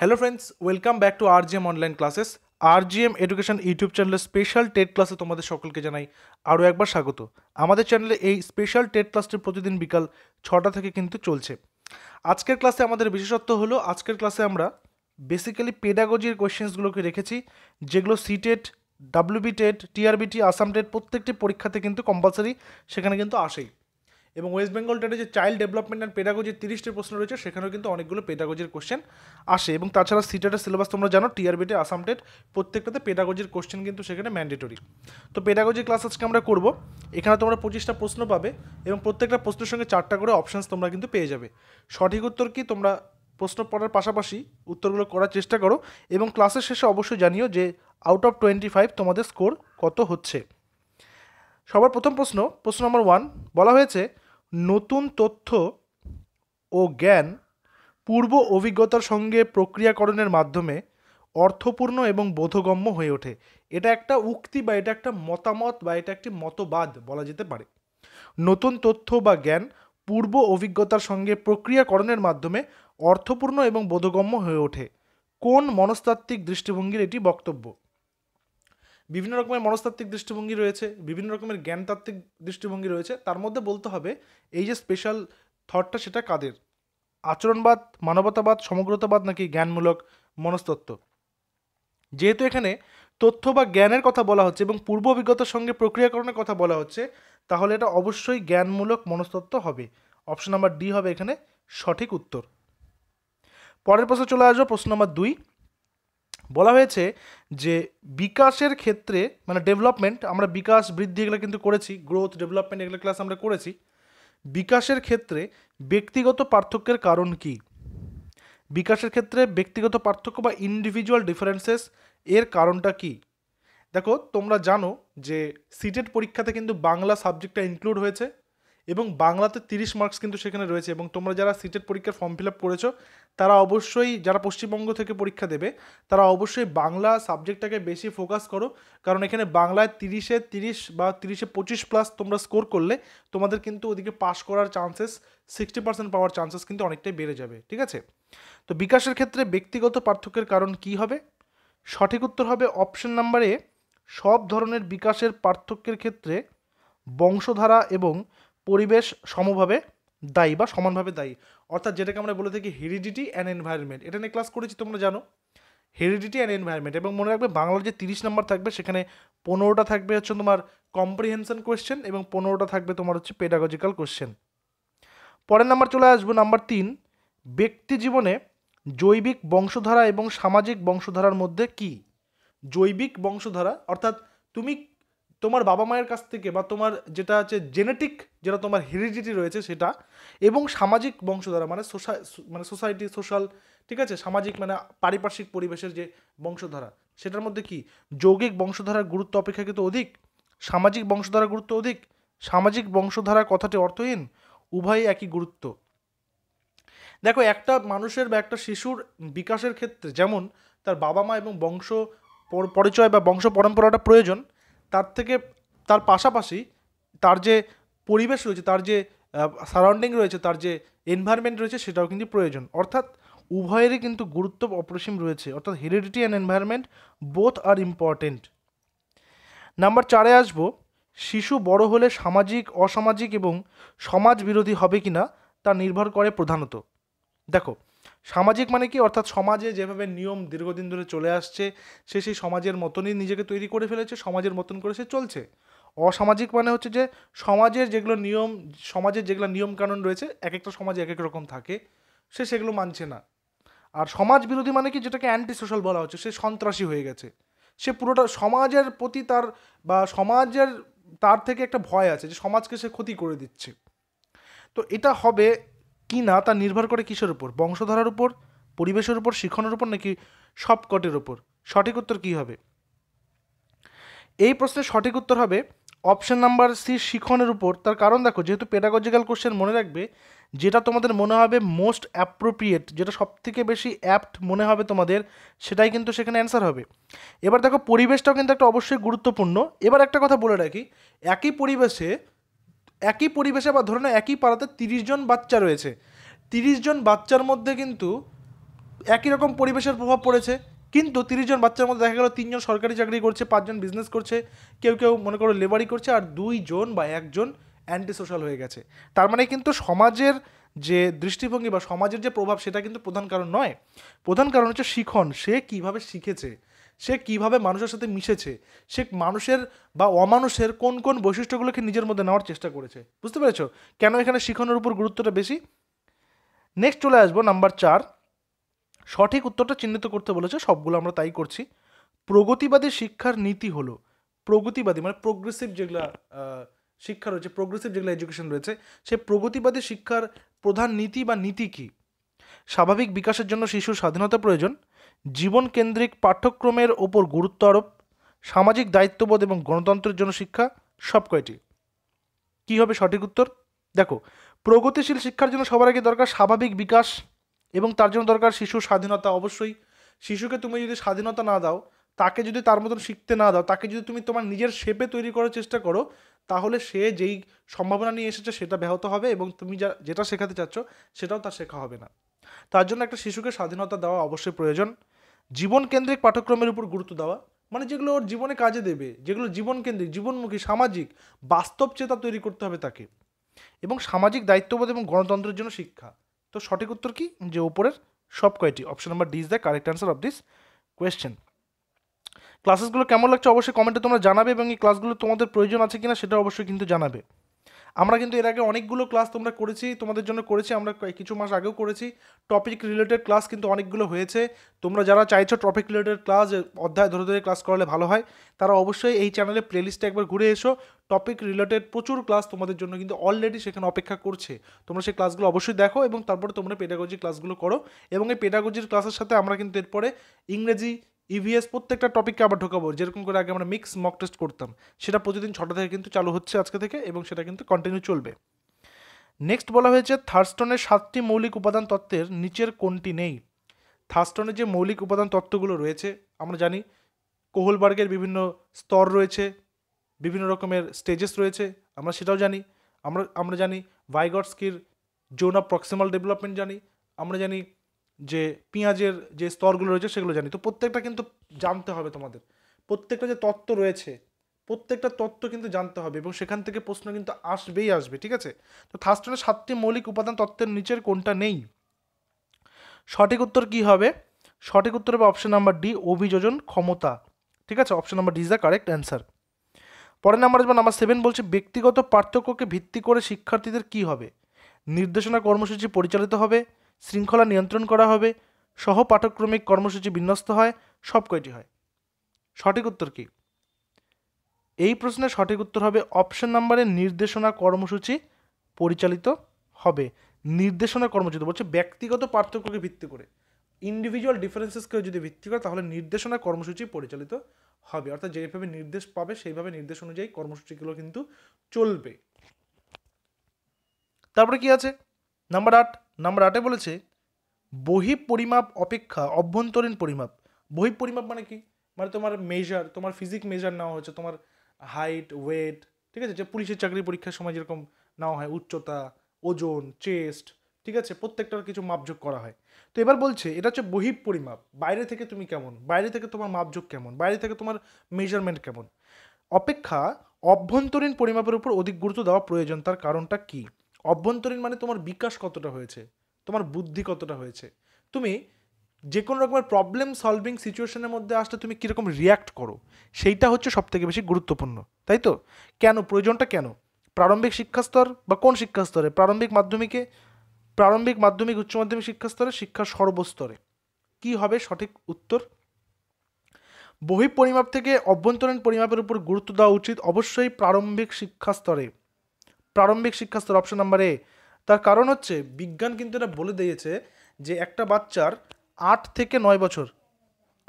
Hello friends welcome back to R GM online classes R GM education YouTube চ্যানেলের special TET ক্লাসে তোমাদের সকলকে জানাই আরও একবার স্বাগত আমাদের চ্যানেলে এই স্পেশাল টেট ক্লাসটি প্রতিদিন বিকাল ছটা থেকে কিন্তু চলছে আজকের ক্লাসে আমাদের বিশেষত্ব হলো আজকের ক্লাসে আমরা বেসিক্যালি পেডাগজির কোয়েশ্চেন্সগুলোকে রেখেছি যেগুলো CTET WB TET TRBT Assam TET প্রত্যেকটি পরীক্ষাতে কিন্তু কম্পালসারি সেখানে কিন্তু আসেই এবং ওয়েস্ট বেঙ্গল টেটে যে চাইল্ড ডেভেলপমেন্ট অ্যান্ড পেডাগোজির তিরিশটি প্রশ্ন রয়েছে সেখানেও কিন্তু অনেকগুলো পেডাগোজির কোশ্চেন আসে এবং তাছাড়া সিটেটের সিলেবাস তোমরা জানো টিআরবিটে আসাম টেট প্রত্যেকটাতে পেডাগোজির কোশ্চেন কিন্তু সেখানে ম্যান্ডেটরি তো পেডাগোজি ক্লাস আজকে আমরা করবো এখানে তোমরা পঁচিশটা প্রশ্ন পাবে এবং প্রত্যেকটা প্রশ্নের সঙ্গে চারটা করে অপশানস তোমরা কিন্তু পেয়ে যাবে সঠিক উত্তর কি তোমরা প্রশ্ন পড়ার পাশাপাশি উত্তরগুলো করার চেষ্টা করো এবং ক্লাসের শেষে অবশ্যই জানিও যে আউট অফ টোয়েন্টি ফাইভ তোমাদের স্কোর কত হচ্ছে সবার প্রথম প্রশ্ন প্রশ্ন নম্বর ওয়ান বলা হয়েছে নতুন তথ্য ও জ্ঞান পূর্ব অভিজ্ঞতার সঙ্গে প্রক্রিয়াকরণের মাধ্যমে অর্থপূর্ণ এবং বোধগম্য হয়ে ওঠে এটা একটা উক্তি বা এটা একটা মতামত বা এটা একটি মতবাদ বলা যেতে পারে নতুন তথ্য বা জ্ঞান পূর্ব অভিজ্ঞতার সঙ্গে প্রক্রিয়াকরণের মাধ্যমে অর্থপূর্ণ এবং বোধগম্য হয়ে ওঠে কোন মনস্তাত্ত্বিক দৃষ্টিভঙ্গির এটি বক্তব্য বিভিন্ন রকমের মনস্তাত্ত্বিক দৃষ্টিভঙ্গি রয়েছে বিভিন্ন রকমের জ্ঞানতাত্ত্বিক দৃষ্টিভঙ্গি রয়েছে তার মধ্যে বলতে হবে এই যে স্পেশাল থটটা সেটা কাদের আচরণবাদ মানবতাবাদ সমগ্রতাবাদ নাকি জ্ঞানমূলক মনস্তত্ত্ব যেহেতু এখানে তথ্য বা জ্ঞানের কথা বলা হচ্ছে এবং পূর্ব অভিজ্ঞতার সঙ্গে প্রক্রিয়াকরণের কথা বলা হচ্ছে তাহলে এটা অবশ্যই জ্ঞানমূলক মনস্তত্ত্ব হবে অপশন নাম্বার ডি হবে এখানে সঠিক উত্তর পরের প্রশ্নে চলে আসবো প্রশ্ন নম্বর দুই বলা হয়েছে যে বিকাশের ক্ষেত্রে মানে ডেভেলপমেন্ট আমরা বিকাশ বৃদ্ধি এগুলো কিন্তু করেছি গ্রোথ ডেভেলপমেন্ট এগুলো ক্লাস আমরা করেছি বিকাশের ক্ষেত্রে ব্যক্তিগত পার্থক্যের কারণ কি বিকাশের ক্ষেত্রে ব্যক্তিগত পার্থক্য বা ইন্ডিভিজুয়াল ডিফারেন্সেস এর কারণটা কি দেখো তোমরা জানো যে সিটেট পরীক্ষাতে কিন্তু বাংলা সাবজেক্টটা ইনক্লুড হয়েছে এবং বাংলাতে তিরিশ মার্কস কিন্তু সেখানে রয়েছে এবং তোমরা যারা সিটেট পরীক্ষার ফর্ম ফিল আপ করেছো তারা অবশ্যই যারা পশ্চিমবঙ্গ থেকে পরীক্ষা দেবে তারা অবশ্যই বাংলা সাবজেক্টটাকে বেশি ফোকাস করো কারণ এখানে বাংলায় তিরিশে তিরিশ বা তিরিশে পঁচিশ প্লাস তোমরা স্কোর করলে তোমাদের কিন্তু ওদিকে পাশ করার চান্সেস সিক্সটি পার্সেন্ট পাওয়ার চান্সেস কিন্তু অনেকটাই বেড়ে যাবে ঠিক আছে তো বিকাশের ক্ষেত্রে ব্যক্তিগত পার্থক্যের কারণ কি হবে সঠিক উত্তর হবে অপশন নাম্বারে সব ধরনের বিকাশের পার্থক্যের ক্ষেত্রে বংশধারা এবং পরিবেশ সমভাবে দায়ী বা সমানভাবে দায়ী অর্থাৎ যেটাকে আমরা বলে থাকি হেরিডিটি অ্যান্ড এনভায়রনমেন্ট এটা নিয়ে ক্লাস করেছি তোমরা জানো হেরিডিটি অ্যান্ড এনভায়রনমেন্ট এবং মনে রাখবে বাংলার যে তিরিশ নম্বর থাকবে সেখানে পনেরোটা থাকবে হচ্ছে তোমার কম্প্রিহেনশন কোয়েশ্চেন এবং পনেরোটা থাকবে তোমার হচ্ছে পেডাগজিক্যাল কোয়েশ্চেন পরের নাম্বার চলে আসবো নাম্বার তিন ব্যক্তি জীবনে জৈবিক বংশধারা এবং সামাজিক বংশধারার মধ্যে কি জৈবিক বংশধারা অর্থাৎ তুমি তোমার বাবা মায়ের কাছ থেকে বা তোমার যেটা আছে জেনেটিক যেটা তোমার হেরিডিটি রয়েছে সেটা এবং সামাজিক বংশধারা মানে সোসা মানে সোসাইটি সোশ্যাল ঠিক আছে সামাজিক মানে পারিপার্শ্বিক পরিবেশের যে বংশধারা সেটার মধ্যে কি যৌগিক বংশধারার গুরুত্ব অপেক্ষাকৃত অধিক সামাজিক বংশধারার গুরুত্ব অধিক সামাজিক বংশধারা কথাটি অর্থহীন উভয়ই একই গুরুত্ব দেখো একটা মানুষের বা একটা শিশুর বিকাশের ক্ষেত্রে যেমন তার বাবা মা এবং বংশ পরিচয় বা বংশ পরম্পরাটা প্রয়োজন তার থেকে তার পাশাপাশি তার যে পরিবেশ রয়েছে তার যে সারাউন্ডিং রয়েছে তার যে এনভায়রনমেন্ট রয়েছে সেটাও কিন্তু প্রয়োজন অর্থাৎ উভয়েরই কিন্তু গুরুত্ব অপরিসীম রয়েছে অর্থাৎ heredity and environment both are important number চারে আসবো শিশু বড় হলে সামাজিক অসামাজিক এবং সমাজ বিরোধী হবে কি না তা নির্ভর করে প্রধানত দেখো সামাজিক মানে কি অর্থাৎ সমাজে যেভাবে নিয়ম দীর্ঘদিন ধরে চলে আসছে সে সেই সমাজের মতনই নিজেকে তৈরি করে ফেলেছে সমাজের মতন করে সে চলছে অসামাজিক মানে হচ্ছে যে সমাজের যেগুলো নিয়ম সমাজের যেগুলো নিয়মকানুন রয়েছে এক একটা সমাজে এক এক রকম থাকে সে সেগুলো মানছে না আর সমাজ বিরোধী মানে কি যেটাকে অ্যান্টি সোশ্যাল বলা হচ্ছে সে সন্ত্রাসী হয়ে গেছে সে পুরোটা সমাজের প্রতি তার বা সমাজের তার থেকে একটা ভয় আছে যে সমাজকে সে ক্ষতি করে দিচ্ছে তো এটা হবে কি না তা নির্ভর করে কিসের উপর বংশধারার উপর পরিবেশের উপর শিক্ষণের উপর নাকি সবকটের উপর সঠিক উত্তর কি হবে এই প্রশ্নের সঠিক উত্তর হবে অপশন নাম্বার সি শিক্ষণের উপর তার কারণ দেখো যেহেতু পেডাগজিক্যাল কোশ্চেন মনে রাখবে যেটা তোমাদের মনে হবে মোস্ট অ্যাপ্রোপ্রিয়েট যেটা সবথেকে বেশি অ্যাপ্ট মনে হবে তোমাদের সেটাই কিন্তু সেখানে অ্যান্সার হবে এবার দেখো পরিবেশটাও কিন্তু একটা অবশ্যই গুরুত্বপূর্ণ এবার একটা কথা বলে রাখি একই পরিবেশে একই পরিবেশে বা ধরে একই পাড়াতে তিরিশ জন বাচ্চা রয়েছে তিরিশ জন বাচ্চার মধ্যে কিন্তু একই রকম পরিবেশের প্রভাব পড়েছে কিন্তু তিরিশ জন বাচ্চার মধ্যে দেখা গেলো তিনজন সরকারি চাকরি করছে পাঁচজন বিজনেস করছে কেউ কেউ মনে করো লেবারি করছে আর দুইজন বা একজন অ্যান্টি সোশ্যাল হয়ে গেছে তার মানে কিন্তু সমাজের যে দৃষ্টিভঙ্গি বা সমাজের যে প্রভাব সেটা কিন্তু প্রধান কারণ নয় প্রধান কারণ হচ্ছে শিখন সে কিভাবে শিখেছে সে কিভাবে মানুষের সাথে মিশেছে সে মানুষের বা অমানুষের কোন কোন বৈশিষ্ট্যগুলোকে নিজের মধ্যে নেওয়ার চেষ্টা করেছে বুঝতে পেরেছ কেন এখানে শিখনের উপর গুরুত্বটা বেশি নেক্সট চলে আসবো নাম্বার চার সঠিক উত্তরটা চিহ্নিত করতে বলেছে সবগুলো আমরা তাই করছি প্রগতিবাদী শিক্ষার নীতি হলো প্রগতিবাদী মানে প্রোগ্রেসিভ যেগুলো শিক্ষা রয়েছে প্রোগ্রেসিভ যেগুলো এডুকেশন রয়েছে সে প্রগতিবাদী শিক্ষার প্রধান নীতি বা নীতি কী স্বাভাবিক বিকাশের জন্য শিশুর স্বাধীনতা প্রয়োজন জীবনকেন্দ্রিক পাঠ্যক্রমের ওপর গুরুত্ব আরোপ সামাজিক দায়িত্ববোধ এবং গণতন্ত্রের জন্য শিক্ষা সব কয়টি কী হবে সঠিক উত্তর দেখো প্রগতিশীল শিক্ষার জন্য সবার আগে দরকার স্বাভাবিক বিকাশ এবং তার জন্য দরকার শিশু স্বাধীনতা অবশ্যই শিশুকে তুমি যদি স্বাধীনতা না দাও তাকে যদি তার মতন শিখতে না দাও তাকে যদি তুমি তোমার নিজের শেপে তৈরি করার চেষ্টা করো তাহলে সে যেই সম্ভাবনা নিয়ে এসেছে সেটা ব্যাহত হবে এবং তুমি যা যেটা শেখাতে চাচ্ছ সেটাও তার শেখা হবে না তার জন্য একটা শিশুকে স্বাধীনতা দেওয়া অবশ্যই প্রয়োজন জীবন কেন্দ্রিক পাঠ্যক্রমের উপর গুরুত্ব দেওয়া মানে যেগুলো ওর জীবনে কাজে দেবে যেগুলো জীবনকেন্দ্রিক জীবনমুখী সামাজিক বাস্তব চেতা তৈরি করতে হবে তাকে এবং সামাজিক দায়িত্ববোধ এবং গণতন্ত্রের জন্য শিক্ষা তো সঠিক উত্তর কি যে ওপরের সব কয়টি option number D is the correct answer of this question ক্লাসেসগুলো কেমন লাগছে অবশ্যই কমেন্টে তোমরা জানাবে এবং এই ক্লাসগুলো তোমাদের প্রয়োজন আছে কিনা সেটা অবশ্যই কিন্তু জানাবে আমরা কিন্তু এর আগে অনেকগুলো ক্লাস তোমরা করেছি তোমাদের জন্য করেছি আমরা কিছু মাস আগেও করেছি টপিক রিলেটেড ক্লাস কিন্তু অনেকগুলো হয়েছে তোমরা যারা চাইছো টপিক রিলেটেড ক্লাস অধ্যায় ধরে ধরে ক্লাস করালে ভালো হয় তারা অবশ্যই এই চ্যানেলে প্লেলিস্টে একবার ঘুরে এসো টপিক রিলেটেড প্রচুর ক্লাস তোমাদের জন্য কিন্তু অলরেডি সেখানে অপেক্ষা করছে তোমরা সেই ক্লাসগুলো অবশ্যই দেখো এবং তারপরে তোমরা পেডাগজি ক্লাসগুলো করো এবং এই পেডাগজির ক্লাসের সাথে আমরা কিন্তু এরপরে ইংরেজি ইভিএস e প্রত্যেকটা টপিককে আবার ঢোকাবো যেরকম করে আগে আমরা মিক্স মক টেস্ট করতাম সেটা প্রতিদিন ছটা থেকে কিন্তু চালু হচ্ছে আজকে থেকে এবং সেটা কিন্তু কন্টিনিউ চলবে নেক্সট বলা হয়েছে থার্স্টনের সাতটি মৌলিক উপাদান তত্ত্বের নিচের কোনটি নেই থার্স্টনের যে মৌলিক উপাদান তত্ত্বগুলো রয়েছে আমরা জানি কোহলবার্গের বিভিন্ন স্তর রয়েছে বিভিন্ন রকমের স্টেজেস রয়েছে আমরা সেটাও জানি আমরা আমরা জানি ভাইগটস্কির জোন অফ প্রক্সিমাল ডেভেলপমেন্ট জানি আমরা জানি যে পেঁয়াজের যে স্তরগুলো রয়েছে সেগুলো জানি তো প্রত্যেকটা কিন্তু জানতে হবে তোমাদের প্রত্যেকটা যে তত্ত্ব রয়েছে প্রত্যেকটা তত্ত্ব কিন্তু জানতে হবে এবং সেখান থেকে প্রশ্ন কিন্তু আসবেই আসবে ঠিক আছে তো থার্স্টনের সাতটি মৌলিক উপাদান তত্ত্বের নিচের কোনটা নেই সঠিক উত্তর কি হবে সঠিক উত্তর হবে অপশন নাম্বার ডি অভিযোজন ক্ষমতা ঠিক আছে option number D is the correct answer পরের নাম্বার আসবে নাম্বার সেভেন বলছে ব্যক্তিগত পার্থক্যকে ভিত্তি করে শিক্ষার্থীদের কি হবে নির্দেশনা কর্মসূচি পরিচালিত হবে শৃঙ্খলা নিয়ন্ত্রণ করা হবে সহ পাঠক্রমিক কর্মসূচি বিন্যস্ত হয় সব কয়টি হয় সঠিক উত্তর কী এই প্রশ্নের সঠিক উত্তর হবে অপশন নাম্বারে নির্দেশনা কর্মসূচি পরিচালিত হবে নির্দেশনা কর্মসূচি বলছে ব্যক্তিগত পার্থক্যকে ভিত্তি করে ইন্ডিভিজুয়াল ডিফারেন্সেসকেও যদি ভিত্তি করে তাহলে নির্দেশনা কর্মসূচি পরিচালিত হবে অর্থাৎ যেভাবে নির্দেশ পাবে সেইভাবে নির্দেশ অনুযায়ী কর্মসূচিগুলো কিন্তু চলবে তারপরে কি আছে নাম্বার আট নাম্বার আটে বলেছে বহি পরিমাপ অপেক্ষা অভ্যন্তরীণ পরিমাপ বহি পরিমাপ মানে কি মানে তোমার মেজার তোমার ফিজিক মেজার নেওয়া হয়েছে তোমার হাইট ওয়েট ঠিক আছে যে পুলিশের চাকরি পরীক্ষার সময় যেরকম নেওয়া হয় উচ্চতা ওজন চেস্ট ঠিক আছে প্রত্যেকটার কিছু মাপযোগ করা হয় তো এবার বলছে এটা হচ্ছে বহি পরিমাপ বাইরে থেকে তুমি কেমন বাইরে থেকে তোমার মাপযোগ কেমন বাইরে থেকে তোমার মেজারমেন্ট কেমন অপেক্ষা অভ্যন্তরীণ পরিমাপের উপর অধিক গুরুত্ব দেওয়া প্রয়োজন তার কারণটা কী অভ্যন্তরীণ মানে তোমার বিকাশ কতটা হয়েছে তোমার বুদ্ধি কতটা হয়েছে তুমি যে কোনো রকমের প্রবলেম সলভিং সিচুয়েশনের মধ্যে আসলে তুমি কীরকম রিয়্যাক্ট করো সেইটা হচ্ছে সব থেকে বেশি গুরুত্বপূর্ণ তাই তো কেন প্রয়োজনটা কেন প্রারম্ভিক শিক্ষাস্তর বা কোন শিক্ষাস্তরে প্রারম্ভিক মাধ্যমিকে প্রারম্ভিক মাধ্যমিক উচ্চ মাধ্যমিক শিক্ষাস্তরে শিক্ষা সর্বস্তরে কি হবে সঠিক উত্তর বহি পরিমাপ থেকে অভ্যন্তরীণ পরিমাপের উপর গুরুত্ব দেওয়া উচিত অবশ্যই প্রারম্ভিক শিক্ষাস্তরে প্রারম্ভিক শিক্ষাস্তর অপশন নাম্বার এ তার কারণ হচ্ছে বিজ্ঞান কিন্তু এটা বলে দিয়েছে যে একটা বাচ্চার আট থেকে নয় বছর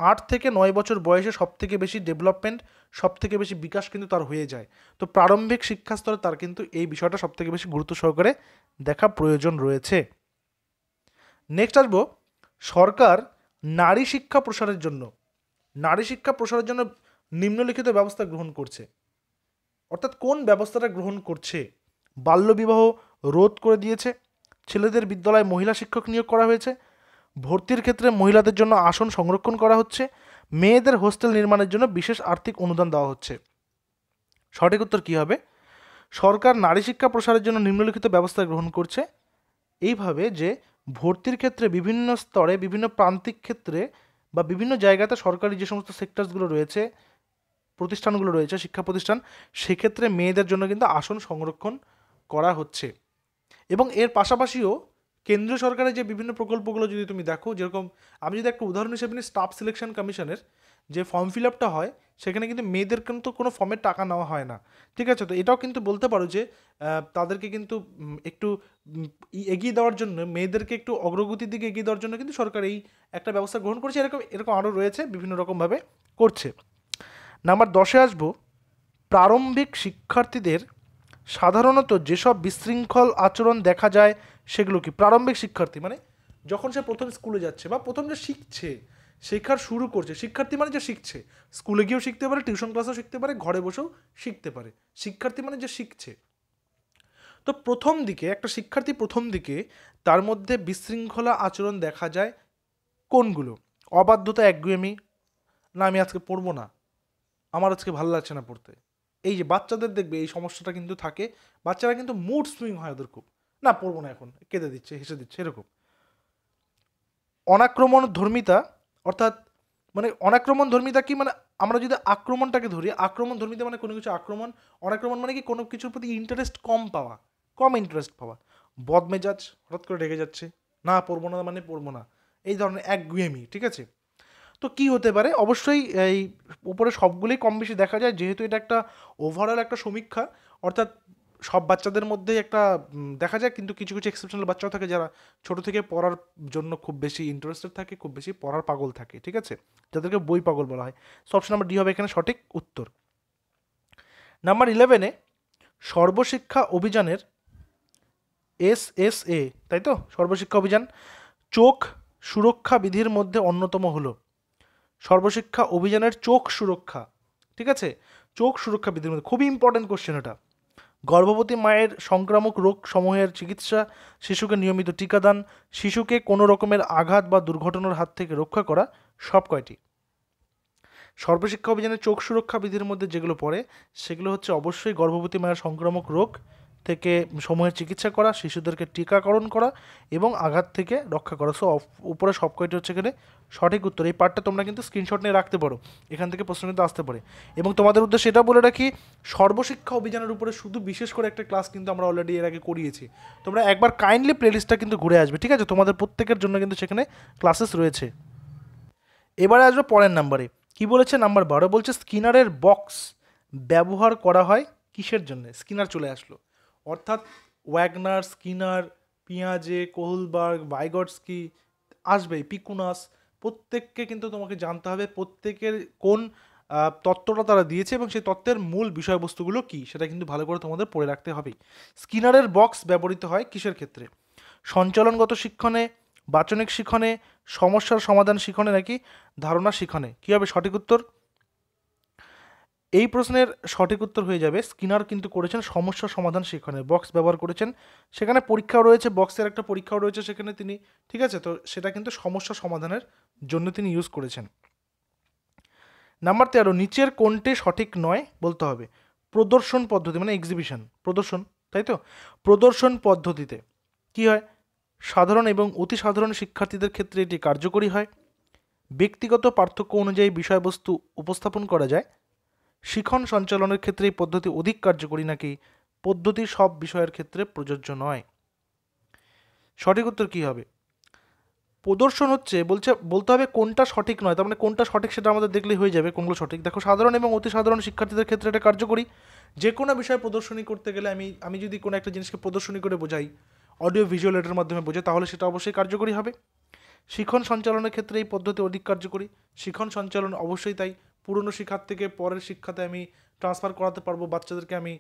আট থেকে নয় বছর বয়সে সব থেকে বেশি ডেভেলপমেন্ট সব থেকে বেশি বিকাশ কিন্তু তার হয়ে যায় তো প্রারম্ভিক শিক্ষাস্তরে তার কিন্তু এই বিষয়টা সব থেকে বেশি গুরুত্ব সহকারে দেখা প্রয়োজন রয়েছে নেক্সট আসবো সরকার নারী শিক্ষা প্রসারের জন্য নারী শিক্ষা প্রসারের জন্য নিম্নলিখিত ব্যবস্থা গ্রহণ করছে অর্থাৎ কোন ব্যবস্থাটা গ্রহণ করছে বাল্যবিবাহ রোধ করে দিয়েছে ছেলেদের বিদ্যালয়ে মহিলা শিক্ষক নিয়োগ করা হয়েছে ভর্তির ক্ষেত্রে মহিলাদের জন্য আসন সংরক্ষণ করা হচ্ছে মেয়েদের হোস্টেল নির্মাণের জন্য বিশেষ আর্থিক অনুদান দেওয়া হচ্ছে সঠিক উত্তর কী হবে সরকার নারী শিক্ষা প্রসারের জন্য নিম্নলিখিত ব্যবস্থা গ্রহণ করছে এইভাবে যে ভর্তির ক্ষেত্রে বিভিন্ন স্তরে বিভিন্ন প্রান্তিক ক্ষেত্রে বা বিভিন্ন জায়গাতে সরকারি যে সমস্ত সেক্টরসগুলো রয়েছে প্রতিষ্ঠানগুলো রয়েছে শিক্ষা প্রতিষ্ঠান সেক্ষেত্রে মেয়েদের জন্য কিন্তু আসন সংরক্ষণ করা হচ্ছে এবং এর পাশাপাশিও কেন্দ্রীয় সরকারের যে বিভিন্ন প্রকল্পগুলো যদি তুমি দেখো যেরকম আমি যদি একটা উদাহরণ হিসেবে নিই স্টাফ সিলেকশন কমিশনের যে ফর্ম ফিল আপটা হয় সেখানে কিন্তু মেয়েদের কিন্তু কোনো ফর্মের টাকা নেওয়া হয় না ঠিক আছে তো এটাও কিন্তু বলতে পারো যে তাদেরকে কিন্তু একটু এগিয়ে দেওয়ার জন্য মেয়েদেরকে একটু অগ্রগতির দিকে এগিয়ে দেওয়ার জন্য কিন্তু সরকার এই একটা ব্যবস্থা গ্রহণ করেছে এরকম এরকম আরও রয়েছে বিভিন্ন রকমভাবে করছে নাম্বার দশে আসবো প্রারম্ভিক শিক্ষার্থীদের সাধারণত যেসব বিশৃঙ্খল আচরণ দেখা যায় সেগুলো কি প্রারম্ভিক শিক্ষার্থী মানে যখন সে প্রথম স্কুলে যাচ্ছে বা প্রথম যে শিখছে শেখার শুরু করছে শিক্ষার্থী মানে যে শিখছে স্কুলে গিয়েও শিখতে পারে টিউশন ক্লাসেও শিখতে পারে ঘরে বসেও শিখতে পারে শিক্ষার্থী মানে যে শিখছে তো প্রথম দিকে একটা শিক্ষার্থী প্রথম দিকে তার মধ্যে বিশৃঙ্খলা আচরণ দেখা যায় কোনগুলো অবাধ্যতা একগুয়েমি না আমি আজকে পড়বো না আমার আজকে ভালো লাগছে না পড়তে এই যে বাচ্চাদের দেখবে এই সমস্যাটা কিন্তু থাকে বাচ্চারা কিন্তু মুড সুইং হয় ওদের খুব না পড়বো না এখন কেঁদে দিচ্ছে হেসে দিচ্ছে এরকম অনাক্রমণ ধর্মিতা অর্থাৎ মানে অনাক্রমণ ধর্মিতা কি মানে আমরা যদি আক্রমণটাকে ধরি আক্রমণ ধর্মিতা মানে কোনো কিছু আক্রমণ অনাক্রমণ মানে কি কোনো কিছুর প্রতি ইন্টারেস্ট কম পাওয়া কম ইন্টারেস্ট পাওয়া বদমেজাজ হঠাৎ করে রেগে যাচ্ছে না পড়বো না মানে পড়বো না এই ধরনের একগুয়েমি ঠিক আছে তো কি হতে পারে অবশ্যই এই উপরে সবগুলোই কম বেশি দেখা যায় যেহেতু এটা একটা ওভারঅল একটা সমীক্ষা অর্থাৎ সব বাচ্চাদের মধ্যে একটা দেখা যায় কিন্তু কিছু কিছু এক্সেপশনাল বাচ্চাও থাকে যারা ছোট থেকে পড়ার জন্য খুব বেশি ইন্টারেস্টেড থাকে খুব বেশি পড়ার পাগল থাকে ঠিক আছে যাদেরকে বই পাগল বলা হয় সো অপশন নাম্বার ডি হবে এখানে সঠিক উত্তর নাম্বার ইলেভেনে সর্বশিক্ষা অভিযানের এস এস এ তাই তো সর্বশিক্ষা অভিযান চোখ সুরক্ষা বিধির মধ্যে অন্যতম হলো সর্বশিক্ষা অভিযানের চোখ সুরক্ষা ঠিক আছে চোখ সুরক্ষা বৃদ্ধির মধ্যে খুবই ইম্পর্টেন্ট কোশ্চেন এটা গর্ভবতী মায়ের সংক্রামক রোগ সমূহের চিকিৎসা শিশুকে নিয়মিত টিকাদান শিশুকে কোনো রকমের আঘাত বা দুর্ঘটনার হাত থেকে রক্ষা করা সব কয়টি সর্বশিক্ষা অভিযানের চোখ সুরক্ষা বিধির মধ্যে যেগুলো পড়ে সেগুলো হচ্ছে অবশ্যই গর্ভবতী মায়ের সংক্রামক রোগ থেকে সময়ের চিকিৎসা করা শিশুদেরকে টিকাকরণ করা এবং আঘাত থেকে রক্ষা করা সো উপরে সব কয়টি হচ্ছে এখানে সঠিক উত্তর এই পার্টটা তোমরা কিন্তু স্ক্রিনশট নিয়ে রাখতে পারো এখান থেকে প্রশ্ন কিন্তু আসতে পারে এবং তোমাদের উদ্দেশ্যে এটা বলে রাখি সর্বশিক্ষা অভিযানের উপরে শুধু বিশেষ করে একটা ক্লাস কিন্তু আমরা অলরেডি এর আগে করিয়েছি তোমরা একবার কাইন্ডলি প্লেলিস্টটা কিন্তু ঘুরে আসবে ঠিক আছে তোমাদের প্রত্যেকের জন্য কিন্তু সেখানে ক্লাসেস রয়েছে এবারে আসবে পরের নাম্বারে কি বলেছে নাম্বার বারো বলছে স্কিনারের বক্স ব্যবহার করা হয় কিসের জন্য স্কিনার চলে আসলো অর্থাৎ ওয়াগনার স্কিনার পিঁয়াজে কোহলবার্গ বাইগটস্কি আসবে পিকুনাস প্রত্যেককে কিন্তু তোমাকে জানতে হবে প্রত্যেকের কোন তত্ত্বটা তারা দিয়েছে এবং সেই তত্ত্বের মূল বিষয়বস্তুগুলো কী সেটা কিন্তু ভালো করে তোমাদের পড়ে রাখতে হবে স্কিনারের বক্স ব্যবহৃত হয় কিসের ক্ষেত্রে সঞ্চালনগত শিক্ষণে বাচনিক শিক্ষণে সমস্যার সমাধান শিক্ষণে নাকি ধারণা শিক্ষণে কী হবে সঠিক উত্তর এই প্রশ্নের সঠিক উত্তর হয়ে যাবে স্কিনার কিন্তু করেছেন সমস্যা সমাধান সেখানে বক্স ব্যবহার করেছেন সেখানে পরীক্ষাও রয়েছে বক্সের একটা পরীক্ষাও রয়েছে সেখানে তিনি ঠিক আছে তো সেটা কিন্তু সমস্যা সমাধানের জন্য তিনি ইউজ করেছেন নাম্বার তেরো নিচের কোনটি সঠিক নয় বলতে হবে প্রদর্শন পদ্ধতি মানে এক্সিবিশন প্রদর্শন তাই তো প্রদর্শন পদ্ধতিতে কি হয় সাধারণ এবং অতি সাধারণ শিক্ষার্থীদের ক্ষেত্রে এটি কার্যকরী হয় ব্যক্তিগত পার্থক্য অনুযায়ী বিষয়বস্তু উপস্থাপন করা যায় শিখন সঞ্চালনের ক্ষেত্রে এই পদ্ধতি অধিক কার্যকরী নাকি পদ্ধতি সব বিষয়ের ক্ষেত্রে প্রযোজ্য নয় সঠিক উত্তর কী হবে প্রদর্শন হচ্ছে বলছে বলতে হবে কোনটা সঠিক নয় তার মানে কোনটা সঠিক সেটা আমাদের দেখলেই হয়ে যাবে কোনগুলো সঠিক দেখো সাধারণ এবং অতি সাধারণ শিক্ষার্থীদের ক্ষেত্রে এটা কার্যকরী যে কোনো বিষয়ে প্রদর্শনী করতে গেলে আমি আমি যদি কোনো একটা জিনিসকে প্রদর্শনী করে বোঝাই অডিও ভিজুয়াল এটার মাধ্যমে বোঝাই তাহলে সেটা অবশ্যই কার্যকরী হবে শিখন সঞ্চালনের ক্ষেত্রে এই পদ্ধতি অধিক কার্যকরী শিখন সঞ্চালন অবশ্যই তাই পুরনো শিক্ষার থেকে পরের শিক্ষাতে আমি ট্রান্সফার করাতে পারবো বাচ্চাদেরকে আমি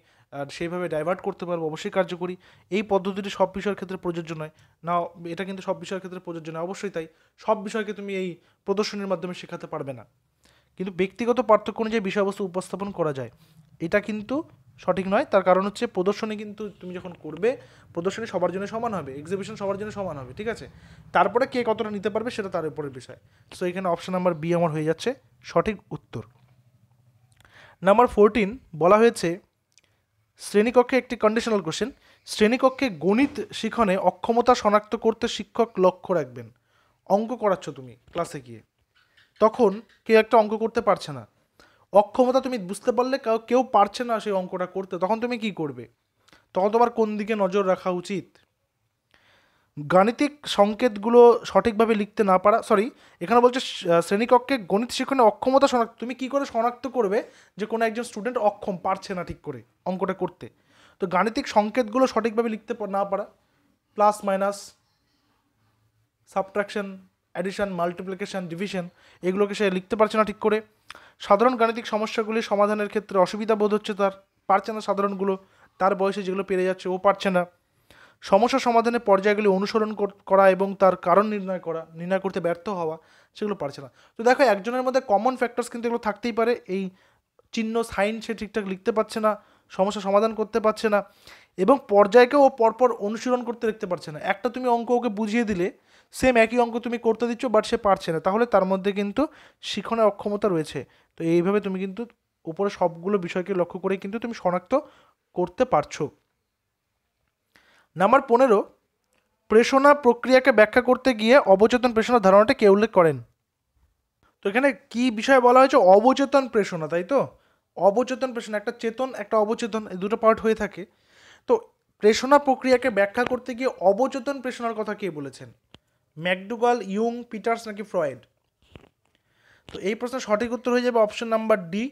সেইভাবে ডাইভার্ট করতে পারবো অবশ্যই কার্যকরী এই পদ্ধতিটি সব বিষয়ের ক্ষেত্রে প্রযোজ্য নয় না এটা কিন্তু সব বিষয়ের ক্ষেত্রে প্রযোজ্য নয় অবশ্যই তাই সব বিষয়কে তুমি এই প্রদর্শনীর মাধ্যমে শেখাতে পারবে না কিন্তু ব্যক্তিগত পার্থক্য অনুযায়ী বিষয়বস্তু উপস্থাপন করা যায় এটা কিন্তু সঠিক নয় তার কারণ হচ্ছে প্রদর্শনী কিন্তু তুমি যখন করবে প্রদর্শনী সবার জন্য সমান হবে এক্সিবিশন সবার জন্য সমান হবে ঠিক আছে তারপরে কে কতটা নিতে পারবে সেটা তার উপরের বিষয় সো এখানে অপশান নাম্বার বি আমার হয়ে যাচ্ছে সঠিক উত্তর নাম্বার ফোরটিন বলা হয়েছে শ্রেণীকক্ষে একটি কন্ডিশনাল কোশ্চেন শ্রেণীকক্ষে গণিত শিখনে অক্ষমতা শনাক্ত করতে শিক্ষক লক্ষ্য রাখবেন অঙ্ক করাচ্ছ তুমি ক্লাসে গিয়ে তখন কেউ একটা অঙ্ক করতে পারছে না অক্ষমতা তুমি বুঝতে পারলে কেউ পারছে না সেই অঙ্কটা করতে তখন তুমি কি করবে তখন তোমার কোন দিকে নজর রাখা উচিত গাণিতিক সংকেতগুলো সঠিকভাবে লিখতে না পারা সরি এখানে বলছে শ্রেণীকক্ষে গণিত শিক্ষণে অক্ষমতা শনাক্ত তুমি কী করে শনাক্ত করবে যে কোনো একজন স্টুডেন্ট অক্ষম পারছে না ঠিক করে অঙ্কটা করতে তো গাণিতিক সংকেতগুলো সঠিকভাবে লিখতে না পারা plus minus subtraction addition multiplication division এগুলোকে সে লিখতে পারছে না ঠিক করে সাধারণ গাণিতিক সমস্যাগুলি সমাধানের ক্ষেত্রে অসুবিধা বোধ হচ্ছে তার পারছে না সাধারণগুলো তার বয়সে যেগুলো পেরে যাচ্ছে ও পারছে না সমস্যা সমাধানের পর্যায়গুলি অনুসরণ করা এবং তার কারণ নির্ণয় করা নির্ণয় করতে ব্যর্থ হওয়া সেগুলো পারছে না তো দেখো একজনের মধ্যে কমন ফ্যাক্টরস কিন্তু এগুলো থাকতেই পারে এই চিহ্ন সাইন সে ঠিকঠাক লিখতে পারছে না সমস্যা সমাধান করতে পারছে না এবং পর্যায়কেও ও পরপর অনুশীলন করতে দেখতে পারছে না একটা তুমি অঙ্ক ওকে বুঝিয়ে দিলে সেম একই অঙ্ক তুমি করতে দিচ্ছ বাট সে পারছে না তাহলে তার মধ্যে কিন্তু শিখনের অক্ষমতা রয়েছে তো এইভাবে তুমি কিন্তু উপরে সবগুলো বিষয়কে লক্ষ্য করে কিন্তু তুমি শনাক্ত করতে পারছো নাম্বার পনেরো প্রেষণা প্রক্রিয়াকে ব্যাখ্যা করতে গিয়ে অবচেতন প্রেষণার ধারণাটা কে উল্লেখ করেন তো এখানে কি বিষয়ে বলা হয়েছে অবচেতন প্রেষণা তাই তো অবচেতন প্রেষণা একটা চেতন একটা অবচেতন এই দুটো পার্ট হয়ে থাকে তো প্রেষণা প্রক্রিয়াকে ব্যাখ্যা করতে গিয়ে অবচেতন প্রেষণার কথা কে বলেছেন ম্যাকডুগাল ইউং পিটার্স নাকি ফ্রয়েড তো এই প্রশ্নের সঠিক উত্তর হয়ে যাবে option number D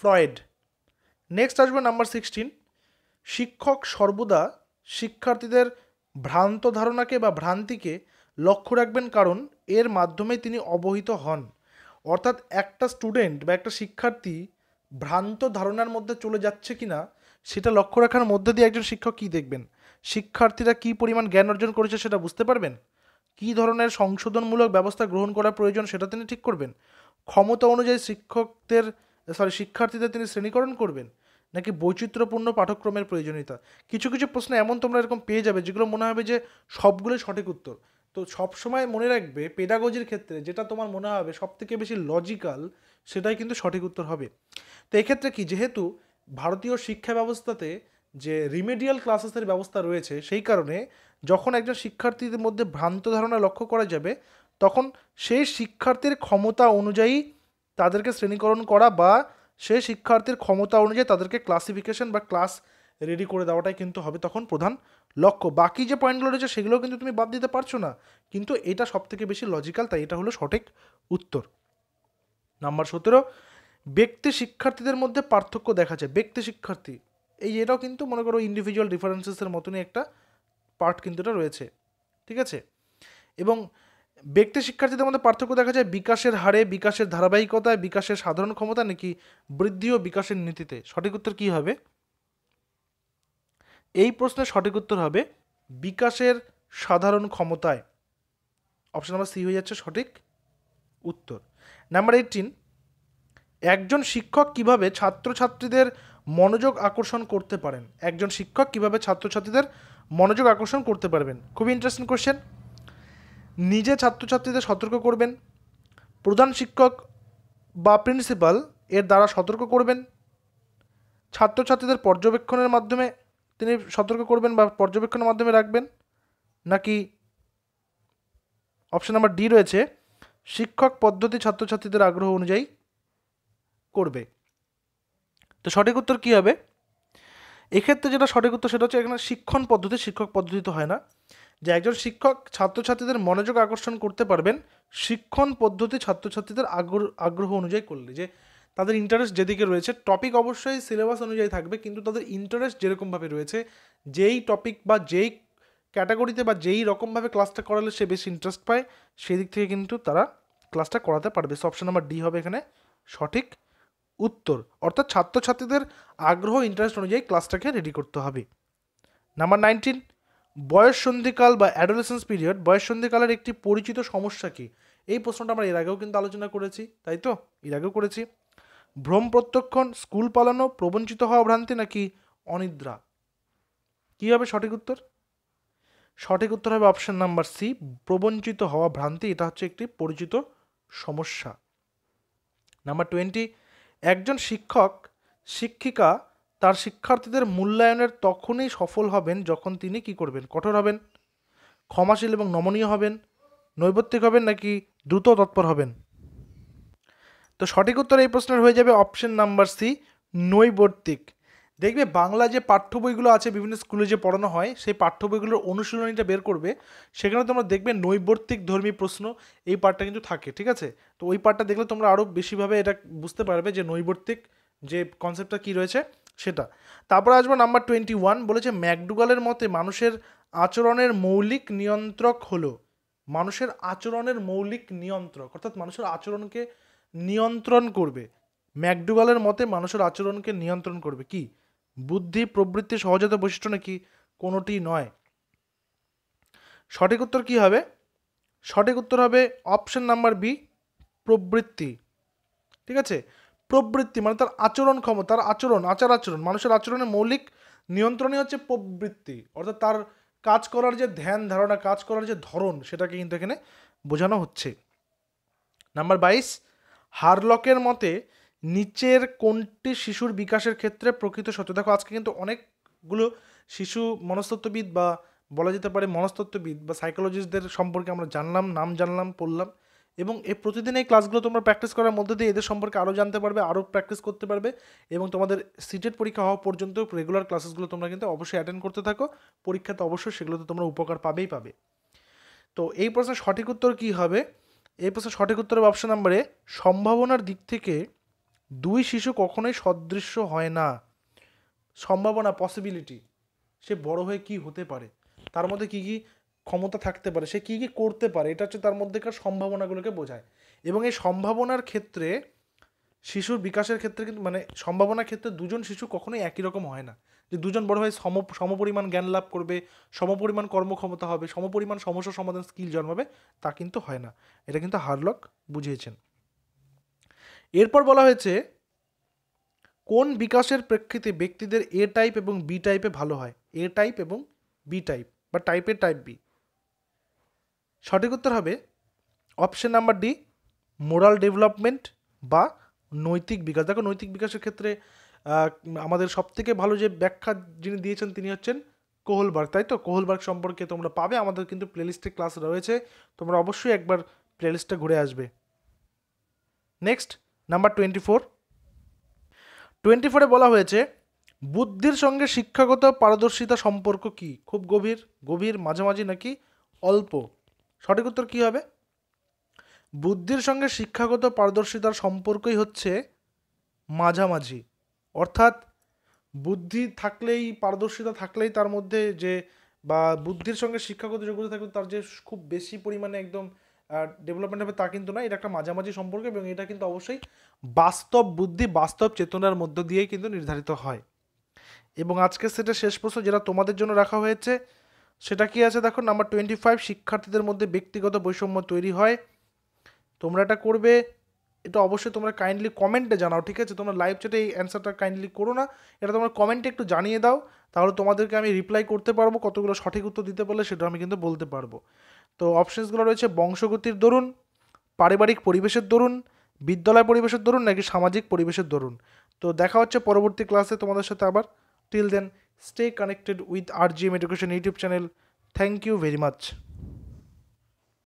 Freud next আসবে নাম্বার সিক্সটিন শিক্ষক সর্বদা শিক্ষার্থীদের ভ্রান্ত ধারণাকে বা ভ্রান্তিকে লক্ষ্য রাখবেন কারণ এর মাধ্যমে তিনি অবহিত হন অর্থাৎ একটা স্টুডেন্ট বা একটা শিক্ষার্থী ভ্রান্ত ধারণার মধ্যে চলে যাচ্ছে কি না সেটা লক্ষ্য রাখার মধ্যে দিয়ে একজন শিক্ষক কী দেখবেন শিক্ষার্থীরা কী পরিমাণ জ্ঞান অর্জন করেছে সেটা বুঝতে পারবেন কী ধরনের সংশোধনমূলক ব্যবস্থা গ্রহণ করা প্রয়োজন সেটা তিনি ঠিক করবেন ক্ষমতা অনুযায়ী শিক্ষকদের সরি শিক্ষার্থীদের তিনি শ্রেণীকরণ করবেন নাকি বৈচিত্র্যপূর্ণ পাঠক্রমের প্রয়োজনীয়তা কিছু কিছু প্রশ্ন এমন তোমরা এরকম পেয়ে যাবে যেগুলো মনে হবে যে সবগুলোই সঠিক উত্তর তো সবসময় মনে রাখবে পেডাগজির ক্ষেত্রে যেটা তোমার মনে হবে সবথেকে বেশি লজিক্যাল সেটাই কিন্তু সঠিক উত্তর হবে তো এক্ষেত্রে কি যেহেতু ভারতীয় শিক্ষা ব্যবস্থাতে যে রিমেডিয়াল ক্লাসেসের ব্যবস্থা রয়েছে সেই কারণে যখন একজন শিক্ষার্থীদের মধ্যে ভ্রান্ত ধারণা লক্ষ্য করা যাবে তখন সেই শিক্ষার্থীর ক্ষমতা অনুযায়ী তাদেরকে শ্রেণীকরণ করা বা সে শিক্ষার্থীর ক্ষমতা অনুযায়ী তাদেরকে ক্লাসিফিকেশন বা ক্লাস রেডি করে দেওয়াটাই কিন্তু হবে তখন প্রধান লক্ষ্য বাকি যে পয়েন্টগুলো রয়েছে সেগুলো কিন্তু তুমি বাদ দিতে পারছো না কিন্তু এটা সব থেকে বেশি লজিক্যাল তাই এটা হলো সঠিক উত্তর নাম্বার সতেরো ব্যক্তি শিক্ষার্থীদের মধ্যে পার্থক্য দেখা যায় ব্যক্তি শিক্ষার্থী এই এটাও কিন্তু মনে করো ইন্ডিভিজুয়াল ডিফারেন্সেসের মতনই একটা পার্ট কিন্তু এটা রয়েছে ঠিক আছে এবং ব্যক্তি শিক্ষার্থীদের মধ্যে পার্থক্য দেখা যায় বিকাশের হারে বিকাশের ধারাবাহিকতায় বিকাশের সাধারণ ক্ষমতা নাকি বৃদ্ধি ও বিকাশের নীতিতে সঠিক উত্তর কী হবে এই প্রশ্নের সঠিক উত্তর হবে বিকাশের সাধারণ ক্ষমতায় অপশন নাম্বার সি হয়ে যাচ্ছে সঠিক উত্তর নাম্বার এইটিন একজন শিক্ষক কিভাবে ছাত্রছাত্রীদের মনোযোগ আকর্ষণ করতে পারেন একজন শিক্ষক কিভাবে ছাত্রছাত্রীদের মনোযোগ আকর্ষণ করতে পারবেন খুবই ইন্টারেস্টিং কোয়েশ্চেন নিজে ছাত্রছাত্রীদের সতর্ক করবেন প্রধান শিক্ষক বা প্রিন্সিপাল এর দ্বারা সতর্ক করবেন ছাত্রছাত্রীদের পর্যবেক্ষণের মাধ্যমে তিনি সতর্ক করবেন বা পর্যবেক্ষণের মাধ্যমে রাখবেন নাকি অপশান নাম্বার ডি রয়েছে শিক্ষক পদ্ধতি ছাত্রছাত্রীদের আগ্রহ অনুযায়ী করবে তো সঠিক উত্তর কী হবে এক্ষেত্রে যেটা সঠিক উত্তর সেটা হচ্ছে এখানে শিক্ষণ পদ্ধতি শিক্ষক পদ্ধতি তো হয় না যে একজন শিক্ষক ছাত্রছাত্রীদের মনোযোগ আকর্ষণ করতে পারবেন শিক্ষণ পদ্ধতি ছাত্রছাত্রীদের আগ্রহ আগ্রহ অনুযায়ী করলে যে তাদের ইন্টারেস্ট যেদিকে রয়েছে টপিক অবশ্যই সিলেবাস অনুযায়ী থাকবে কিন্তু তাদের ইন্টারেস্ট যেরকমভাবে রয়েছে যেই টপিক বা যেই ক্যাটাগরিতে বা যেই রকমভাবে ক্লাসটা করালে সে বেশি ইন্টারেস্ট পায় সেই দিক থেকে কিন্তু তারা ক্লাসটা করাতে পারবে অপশান নাম্বার ডি হবে এখানে সঠিক উত্তর অর্থাৎ ছাত্রছাত্রীদের আগ্রহ ইন্টারেস্ট অনুযায়ী ক্লাসটাকে রেডি করতে হবে নাম্বার নাইনটিন বয়স সন্ধিকাল বা অ্যাডোলেসেন্স পিরিয়ড বয়স সন্ধিকালের একটি পরিচিত সমস্যা কী এই প্রশ্নটা আমরা এর আগেও কিন্তু আলোচনা করেছি তাই তো এর আগেও করেছি ভ্রম প্রত্যক্ষণ স্কুল পালানো প্রবঞ্চিত হওয়া ভ্রান্তি নাকি অনিদ্রা কী হবে সঠিক উত্তর সঠিক উত্তর হবে অপশন নাম্বার সি প্রবঞ্চিত হওয়া ভ্রান্তি এটা হচ্ছে একটি পরিচিত সমস্যা নাম্বার টোয়েন্টি একজন শিক্ষক শিক্ষিকা তার শিক্ষার্থীদের মূল্যায়নের তখনই সফল হবেন যখন তিনি কি করবেন কঠোর হবেন ক্ষমাশীল এবং নমনীয় হবেন নৈবত্তিক হবেন নাকি দ্রুত তৎপর হবেন তো সঠিক উত্তর এই প্রশ্নের হয়ে যাবে অপশন নাম্বার সি নৈবর্তিক দেখবে বাংলা যে পাঠ্য বইগুলো আছে বিভিন্ন স্কুলে যে পড়ানো হয় সেই পাঠ্য বইগুলোর অনুশীলনীটা বের করবে সেখানে তোমরা দেখবে নৈবর্তিক ধর্মী প্রশ্ন এই পার্টটা কিন্তু থাকে ঠিক আছে তো ওই পার্টটা দেখলে তোমরা আরও বেশিভাবে এটা বুঝতে পারবে যে নৈবর্তিক যে কনসেপ্টটা কী রয়েছে সেটা তারপরে আসবো নাম্বার টোয়েন্টি ওয়ান বলেছে ম্যাকডুগালের মতে মানুষের আচরণের মৌলিক নিয়ন্ত্রক হলো মানুষের আচরণের মৌলিক নিয়ন্ত্রক অর্থাৎ মানুষের আচরণকে নিয়ন্ত্রণ করবে ম্যাকডুগালের মতে মানুষের আচরণকে নিয়ন্ত্রণ করবে কি বুদ্ধি প্রবৃত্তি সহজাত বৈশিষ্ট্য নাকি কোনোটি নয় সঠিক উত্তর কি হবে সঠিক উত্তর হবে অপশন নাম্বার বি প্রবৃত্তি ঠিক আছে প্রবৃত্তি মানে তার আচরণ ক্ষমতা তার আচরণ আচার আচরণ মানুষের আচরণের মৌলিক নিয়ন্ত্রণই হচ্ছে প্রবৃত্তি অর্থাৎ তার কাজ করার যে ধ্যান ধারণা কাজ করার যে ধরন সেটাকে কিন্তু এখানে বোঝানো হচ্ছে নাম্বার বাইশ হারলকের মতে নিচের কোনটি শিশুর বিকাশের ক্ষেত্রে প্রকৃত সত্য দেখো আজকে কিন্তু অনেকগুলো শিশু মনস্তত্ত্ববিদ বা বলা যেতে পারে মনস্তত্ত্ববিদ বা সাইকোলজিস্টদের সম্পর্কে আমরা জানলাম নাম জানলাম পড়লাম এবং এই প্রতিদিন এই ক্লাসগুলো তোমরা প্র্যাকটিস করার মধ্যে দিয়ে এদের সম্পর্কে আরও জানতে পারবে আরও প্র্যাকটিস করতে পারবে এবং তোমাদের সিটের পরীক্ষা হওয়া পর্যন্ত রেগুলার ক্লাসেসগুলো তোমরা কিন্তু অবশ্যই অ্যাটেন্ড করতে থাকো পরীক্ষাতে অবশ্যই সেগুলোতে তোমরা উপকার পাবেই পাবে তো এই প্রশ্নের সঠিক উত্তর কী হবে এই প্রশ্নের সঠিক উত্তরের অপশন নাম্বারে সম্ভাবনার দিক থেকে দুই শিশু কখনোই সদৃশ্য হয় না সম্ভাবনা পসিবিলিটি সে বড় হয়ে কি হতে পারে তার মধ্যে কী কী ক্ষমতা থাকতে পারে সে কী কী করতে পারে এটা হচ্ছে তার মধ্যেকার সম্ভাবনাগুলোকে বোঝায় এবং এই সম্ভাবনার ক্ষেত্রে শিশুর বিকাশের ক্ষেত্রে কিন্তু মানে সম্ভাবনার ক্ষেত্রে দুজন শিশু কখনোই একই রকম হয় না যে দুজন বড় হয়ে সম সমপরিমাণ জ্ঞান লাভ করবে সমপরিমাণ কর্মক্ষমতা হবে সমপরিমাণ সমস্যা সমাধান স্কিল জন্মাবে তা কিন্তু হয় না এটা কিন্তু হারলক বুঝিয়েছেন এরপর বলা হয়েছে কোন বিকাশের প্রেক্ষিতে ব্যক্তিদের এ টাইপ এবং বি টাইপে ভালো হয় এ টাইপ এবং বি টাইপ বা টাইপের টাইপ বি সঠিক উত্তর হবে option number D moral development বা নৈতিক বিকাশ দেখো নৈতিক বিকাশের ক্ষেত্রে আমাদের সবথেকে ভালো যে ব্যাখ্যা যিনি দিয়েছেন তিনি হচ্ছেন কোহলবার্গ তাই তো কোহলবার্গ সম্পর্কে তোমরা পাবে আমাদের কিন্তু প্লেলিস্টে ক্লাস রয়েছে তোমরা অবশ্যই একবার প্লেলিস্টটা ঘুরে আসবে next number twenty four twenty ফোরে বলা হয়েছে বুদ্ধির সঙ্গে শিক্ষাগত পারদর্শিতা সম্পর্ক কি খুব গভীর গভীর মাঝামাঝি নাকি অল্প সঠিক উত্তর কী হবে বুদ্ধির সঙ্গে শিক্ষাগত পারদর্শিতার সম্পর্কই হচ্ছে মাঝামাঝি অর্থাৎ বুদ্ধি থাকলেই পারদর্শিতা থাকলেই তার মধ্যে যে বা বুদ্ধির সঙ্গে শিক্ষাগত যোগ্যতা থাকলে তার যে খুব বেশি পরিমাণে একদম ডেভেলপমেন্ট হবে তা কিন্তু না এটা একটা মাঝামাঝি সম্পর্ক এবং এটা কিন্তু অবশ্যই বাস্তব বুদ্ধি বাস্তব চেতনার মধ্য দিয়েই কিন্তু নির্ধারিত হয় এবং আজকের সেটা শেষ প্রশ্ন যেটা তোমাদের জন্য রাখা হয়েছে সেটা কি আছে দেখো নাম্বার টোয়েন্টি ফাইভ শিক্ষার্থীদের মধ্যে ব্যক্তিগত বৈষম্য তৈরি হয় তোমরা এটা করবে এটা অবশ্যই তোমরা কাইন্ডলি কমেন্টে জানাও ঠিক আছে তোমরা লাইভ চ্যাটে এই অ্যান্সারটা কাইন্ডলি করো না এটা তোমরা কমেন্টে একটু জানিয়ে দাও তাহলে তোমাদেরকে আমি রিপ্লাই করতে পারবো কতগুলো সঠিক উত্তর দিতে পারলে সেটা আমি কিন্তু বলতে পারবো তো অপশানসগুলো রয়েছে বংশগতির দরুন পারিবারিক পরিবেশের দরুন বিদ্যালয় পরিবেশের দরুন নাকি সামাজিক পরিবেশের দরুন তো দেখা হচ্ছে পরবর্তী ক্লাসে তোমাদের সাথে আবার till then stay connected with RGM Education YouTube channel. Thank you very much.